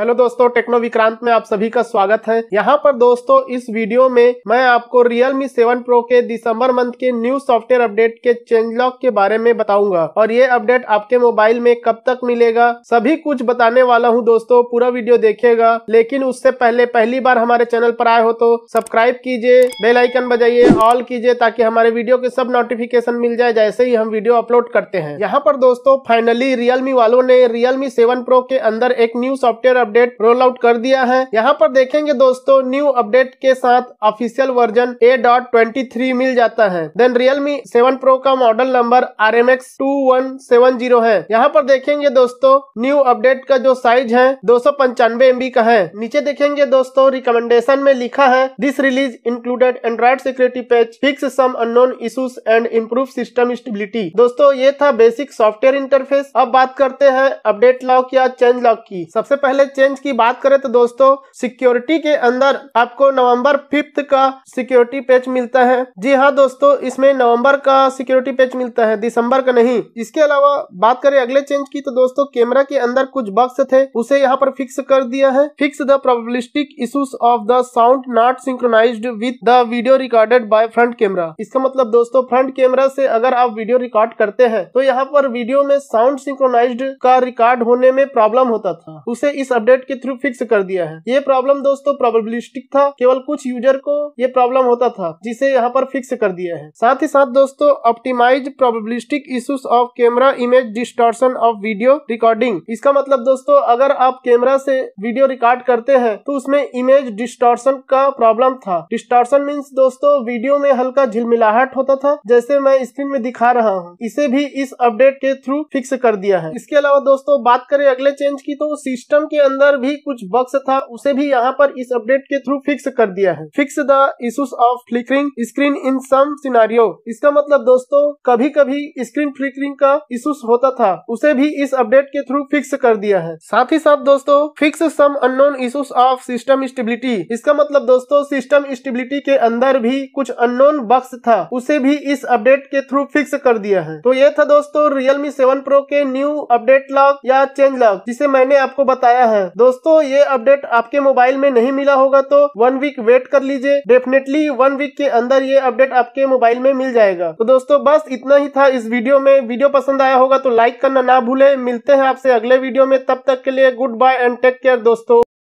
hello दोस्तों techno Vikrant में आप सभी का स्वागत है यहाँ पर दोस्तों इस वीडियो में मैं आपको रियलमी सेवन प्रो के दिसंबर मंथ के न्यू सॉफ्टवेयर अपडेट के चेंज लॉक के बारे में बताऊंगा और ये अपडेट आपके मोबाइल में कब तक मिलेगा सभी कुछ बताने वाला हूँ दोस्तों पूरा वीडियो देखेगा लेकिन उससे पहले पहली बार हमारे चैनल पर आए हो तो सब्सक्राइब कीजिए बेलाइकन बजाइए ऑल कीजिए ताकि हमारे वीडियो के सब नोटिफिकेशन मिल जाए जैसे ही हम वीडियो अपलोड करते हैं यहाँ पर दोस्तों फाइनली रियलमी वालों ने रियलमी सेवन प्रो के अंदर एक new software update roll out कर दिया है यहाँ पर देखेंगे दोस्तों न्यू अपडेट के साथ official version A dot twenty three मिल जाता है देन रियलमी सेवन प्रो का model number R M X two one seven zero है यहाँ पर देखेंगे दोस्तों न्यू अपडेट का जो साइज है दो सौ पंचानवे एमबी का है नीचे देखेंगे दोस्तों रिकमेंडेशन में लिखा है this release included Android security patch fix some unknown issues and improve system stability दोस्तों ये था बेसिक सॉफ्टवेयर इंटरफेस अब बात करते हैं अपडेट लॉक या चेंज लॉक की सबसे पहले एक्सचेंज की बात करें तो दोस्तों सिक्योरिटी के अंदर आपको नवंबर फिफ्थ का सिक्योरिटी पेज मिलता है जी हाँ दोस्तों इसमें नवंबर का सिक्योरिटी पेज मिलता है दिसंबर का नहीं इसके अलावा बात करें अगले चेंज की तो दोस्तों कैमरा के अंदर कुछ बक्स थे उसे यहाँ पर फिक्स कर दिया है fix the probabilistic issues of the sound not synchronize with the video recorded by front camera इसका मतलब दोस्तों फ्रंट कैमरा से अगर आप वीडियो रिकॉर्ड करते हैं तो यहाँ पर वीडियो में साउंड सिंक्रोनाइज का रिकॉर्ड होने में प्रॉब्लम होता था उसे इस अपडेट के थ्रू फिक्स कर दिया है ये प्रॉब्लम दोस्तों प्रोबेबिलिस्टिक था केवल कुछ यूजर को ये प्रॉब्लम होता था जिसे यहाँ पर फिक्स कर दिया है साथ ही साथ दोस्तों optimize probabilistic issues of camera image distortion of video recording इसका मतलब दोस्तों अगर आप कैमरा से वीडियो रिकॉर्ड करते हैं तो उसमें इमेज डिस्टॉर्शन का प्रॉब्लम था डिस्टोर्सन मीन्स दोस्तों वीडियो में हल्का झिलमिलाहट होता था जैसे मैं स्क्रीन में दिखा रहा हूँ इसे भी इस अपडेट के थ्रू फिक्स कर दिया है इसके अलावा दोस्तों बात करें अगले चेंज की तो सिस्टम के अंदर अंदर भी कुछ बक्स था उसे भी यहाँ पर इस अपडेट के थ्रू फिक्स कर दिया है fix the issues of flickering screen in some scenario इसका मतलब दोस्तों कभी कभी स्क्रीन फ्लिकरिंग का इशूज होता था उसे भी इस अपडेट के थ्रू फिक्स कर दिया है साथ ही साथ दोस्तों fix some unknown issues of system stability इसका मतलब दोस्तों सिस्टम स्टेबिलिटी के अंदर भी कुछ अननोन बक्स था उसे भी इस अपडेट के थ्रू फिक्स कर दिया है तो ये था दोस्तों रियलमी सेवन प्रो के न्यू अपडेट लॉग या चेंज लॉग जिसे मैंने आपको बताया है दोस्तों ये अपडेट आपके मोबाइल में नहीं मिला होगा तो वन वीक वेट कर लीजिए डेफिनेटली वन वीक के अंदर ये अपडेट आपके मोबाइल में मिल जाएगा तो दोस्तों बस इतना ही था इस वीडियो में वीडियो पसंद आया होगा तो लाइक करना ना भूले मिलते हैं आपसे अगले वीडियो में तब तक के लिए goodbye and take care दोस्तों